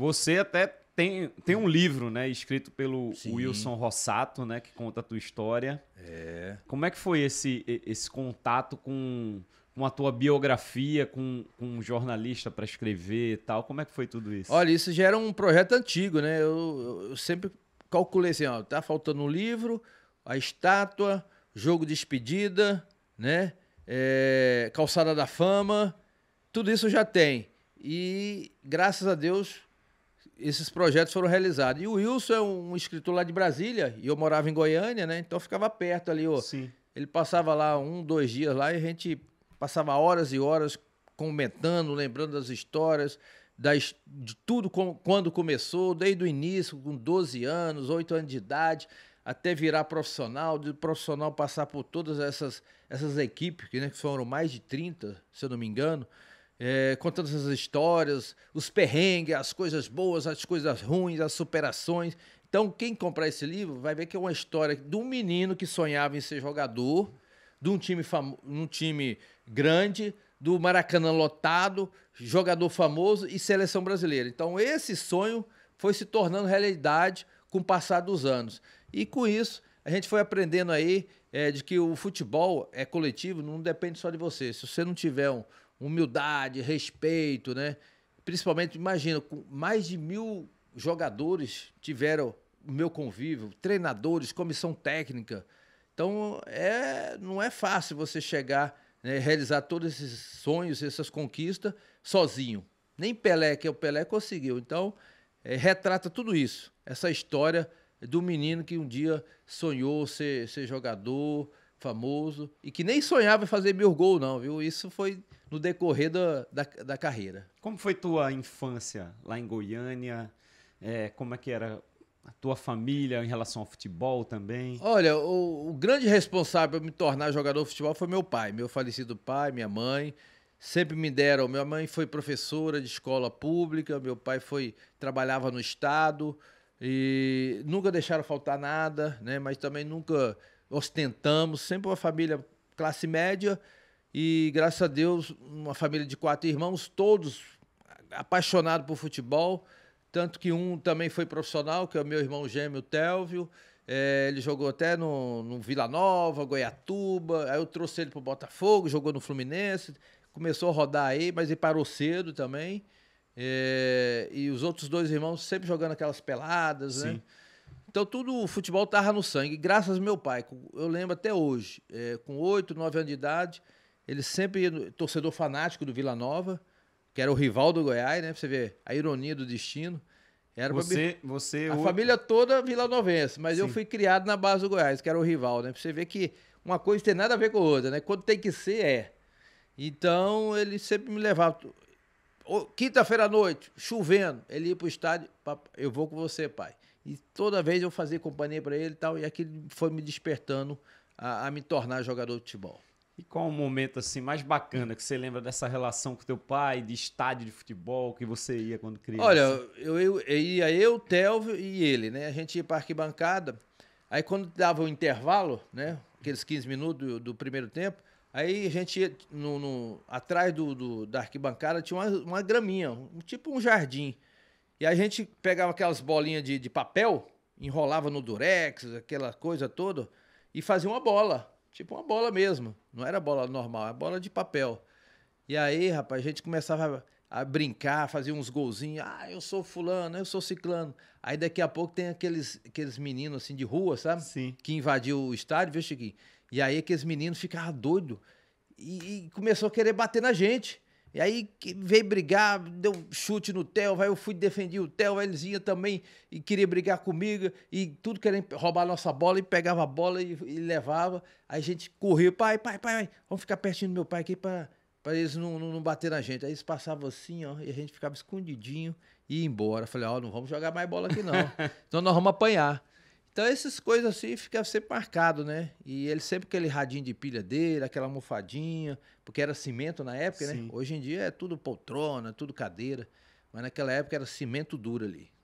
Você até tem, tem um livro, né, escrito pelo Sim. Wilson Rossato, né, que conta a tua história. É. Como é que foi esse, esse contato com, com a tua biografia, com, com um jornalista para escrever e tal? Como é que foi tudo isso? Olha, isso já era um projeto antigo, né? Eu, eu sempre calculei assim, ó, tá faltando um livro, a estátua, jogo de despedida, né? É, calçada da fama, tudo isso já tem. E graças a Deus esses projetos foram realizados. E o Wilson é um escritor lá de Brasília, e eu morava em Goiânia, né? Então ficava perto ali, ó. Sim. Ele passava lá um, dois dias lá e a gente passava horas e horas comentando, lembrando das histórias, das, de tudo com, quando começou, desde o início, com 12 anos, 8 anos de idade, até virar profissional, de profissional passar por todas essas, essas equipes, que, né, que foram mais de 30, se eu não me engano é, contando essas histórias, os perrengues, as coisas boas, as coisas ruins, as superações. Então, quem comprar esse livro vai ver que é uma história de um menino que sonhava em ser jogador, de um time, um time grande, do Maracanã lotado, jogador famoso e seleção brasileira. Então, esse sonho foi se tornando realidade com o passar dos anos. E com isso, a gente foi aprendendo aí é, de que o futebol é coletivo, não depende só de você. Se você não tiver um, humildade, respeito, né? Principalmente, imagina, com mais de mil jogadores tiveram o meu convívio, treinadores, comissão técnica. Então, é, não é fácil você chegar, né, realizar todos esses sonhos, essas conquistas sozinho. Nem Pelé, que é o Pelé, conseguiu. Então, é, retrata tudo isso, essa história do menino que um dia sonhou ser, ser jogador, famoso, e que nem sonhava em fazer mil gol, não, viu? Isso foi no decorrer da, da, da carreira. Como foi tua infância lá em Goiânia? É, como é que era a tua família em relação ao futebol também? Olha, o, o grande responsável por me tornar jogador de futebol foi meu pai, meu falecido pai, minha mãe. Sempre me deram. Minha mãe foi professora de escola pública, meu pai foi trabalhava no estado e nunca deixaram faltar nada, né? Mas também nunca ostentamos, sempre uma família classe média e graças a Deus uma família de quatro irmãos, todos apaixonados por futebol, tanto que um também foi profissional, que é o meu irmão gêmeo Telvio, é, eh, ele jogou até no, no Vila Nova, Goiatuba, aí eu trouxe ele para o Botafogo, jogou no Fluminense, começou a rodar aí, mas ele parou cedo também. É, e os outros dois irmãos sempre jogando aquelas peladas, né? Sim. né? Então, tudo o futebol estava no sangue. Graças ao meu pai, eu lembro até hoje, é, com oito, nove anos de idade, ele sempre ia, torcedor fanático do Vila Nova, que era o rival do Goiás, né? Pra você ver a ironia do destino. Era você, pra... você A o... família toda Vila Novense, mas Sim. eu fui criado na base do Goiás, que era o rival, né? Pra você ver que uma coisa tem nada a ver com a outra, né? Quando tem que ser, é. Então, ele sempre me levava. Quinta-feira à noite, chovendo, ele ia pro estádio, eu vou com você, pai. E toda vez eu fazia companhia para ele e tal, e aquilo foi me despertando a, a me tornar jogador de futebol. E qual o momento assim mais bacana que você lembra dessa relação com teu pai, de estádio de futebol que você ia quando criança? Olha, eu, eu, eu ia eu, Telvio e ele, né? A gente ia para arquibancada. Aí quando dava o intervalo, né? Aqueles 15 minutos do, do primeiro tempo, aí a gente ia no, no atrás do, do, da arquibancada tinha uma, uma graminha, um, tipo um jardim. E a gente pegava aquelas bolinhas de, de papel, enrolava no durex, aquela coisa toda, e fazia uma bola. Tipo uma bola mesmo. Não era bola normal, era bola de papel. E aí, rapaz, a gente começava a brincar, fazer uns golzinhos. Ah, eu sou fulano, eu sou ciclano. Aí daqui a pouco tem aqueles, aqueles meninos assim de rua, sabe? Sim. Que invadiu o estádio, viu, Chiquinho? E aí aqueles meninos ficavam doidos e, e começou a querer bater na gente. E aí veio brigar, deu chute no Theo, aí eu fui defender o Theo, aí eles iam também e queria brigar comigo, e tudo querendo roubar a nossa bola, e pegava a bola e, e levava. Aí a gente corria, pai, pai, pai, vamos ficar pertinho do meu pai aqui para para eles não, não, não bater na gente. Aí eles passavam assim, ó, e a gente ficava escondidinho e ia embora. Falei, ó, oh, não vamos jogar mais bola aqui não, Então nós vamos apanhar. Então essas coisas assim ficava sempre marcado, né? E ele sempre aquele radinho de pilha dele, aquela almofadinha, porque era cimento na época, né? Sim. né? Hoje em dia é tudo poltrona, tudo cadeira, mas naquela época era cimento duro ali.